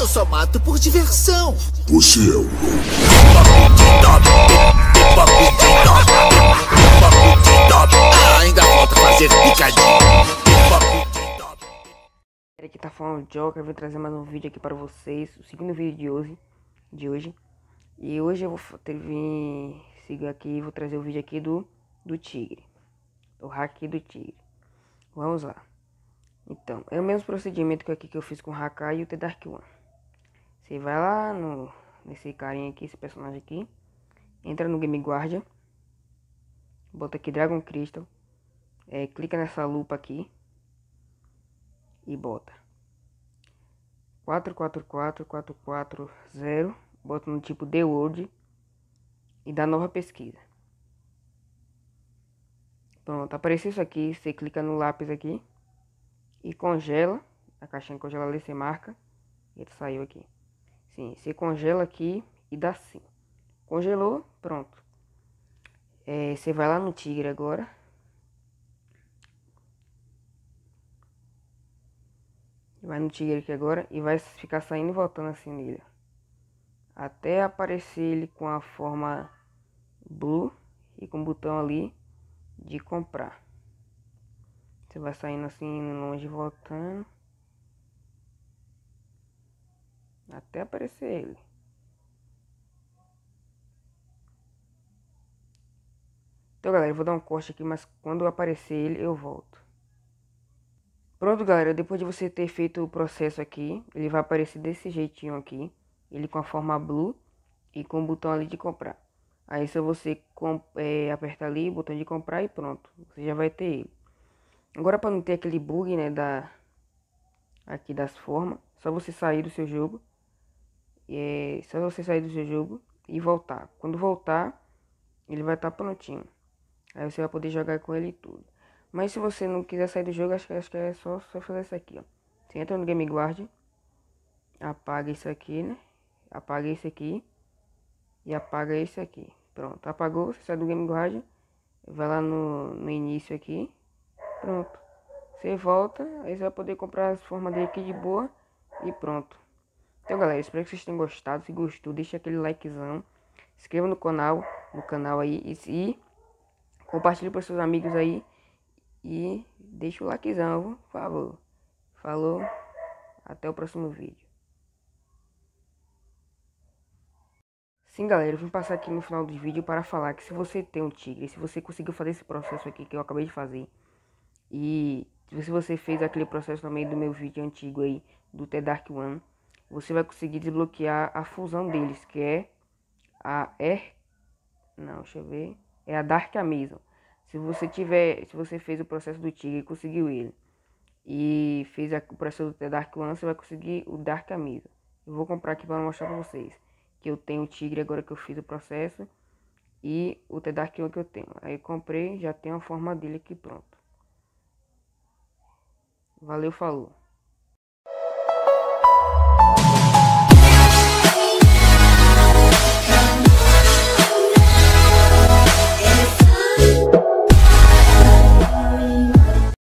Eu só mato por diversão. Você é ah, ainda fazer Aqui tá falando Joker, vou trazer mais um vídeo aqui para vocês, o segundo vídeo de hoje, de hoje. E hoje eu vou ter, vim seguir aqui, vou trazer o vídeo aqui do do tigre, o hack do tigre. Vamos lá. Então, é o mesmo procedimento que aqui que eu fiz com o Hakai e o The Dark One. Você vai lá no, nesse carinha aqui, esse personagem aqui. Entra no Game Guardian. Bota aqui Dragon Crystal. É, clica nessa lupa aqui. E bota. 444-440. Bota no tipo The World. E dá nova pesquisa. Pronto, apareceu isso aqui. Você clica no lápis aqui. E congela. A caixinha congela ali, você marca. E saiu aqui. Sim, você congela aqui e dá assim. Congelou, pronto. É, você vai lá no tigre agora. Vai no tigre aqui agora e vai ficar saindo e voltando assim nele. Até aparecer ele com a forma blue e com o botão ali de comprar. Você vai saindo assim, longe, voltando. até aparecer ele. Então, galera, eu vou dar um corte aqui, mas quando aparecer ele, eu volto. Pronto, galera, depois de você ter feito o processo aqui, ele vai aparecer desse jeitinho aqui. Ele com a forma blue e com o botão ali de comprar. Aí só você é, apertar ali o botão de comprar e pronto, você já vai ter ele. Agora para não ter aquele bug, né, da aqui das formas, só você sair do seu jogo é só você sair do seu jogo e voltar. Quando voltar, ele vai estar tá prontinho. Aí você vai poder jogar com ele e tudo. Mas se você não quiser sair do jogo, acho que, acho que é só fazer isso aqui, ó. Você entra no Game Guard, apaga isso aqui, né? Apaga isso aqui e apaga isso aqui. Pronto, apagou, você sai do Game Guard, vai lá no, no início aqui, pronto. Você volta, aí você vai poder comprar as formas dele aqui de boa e pronto. Então, galera, espero que vocês tenham gostado. Se gostou, deixa aquele likezão. Se inscreva no canal, no canal aí. E, e compartilhe para seus amigos aí. E deixa o likezão, por favor. Falou. Até o próximo vídeo. Sim, galera, eu vim passar aqui no final do vídeo para falar que se você tem um tigre, se você conseguiu fazer esse processo aqui que eu acabei de fazer, e se você fez aquele processo também do meu vídeo antigo aí, do The Dark One, você vai conseguir desbloquear a fusão deles, que é a R. Não, deixa eu ver. É a Dark Amazon. Se você tiver, se você fez o processo do Tigre e conseguiu ele, e fez a, o processo do Dark One, você vai conseguir o Dark Amazon. Eu vou comprar aqui para mostrar para vocês que eu tenho o Tigre agora que eu fiz o processo e o The Dark One que eu tenho. Aí eu comprei, já tem a forma dele aqui pronto. Valeu, falou.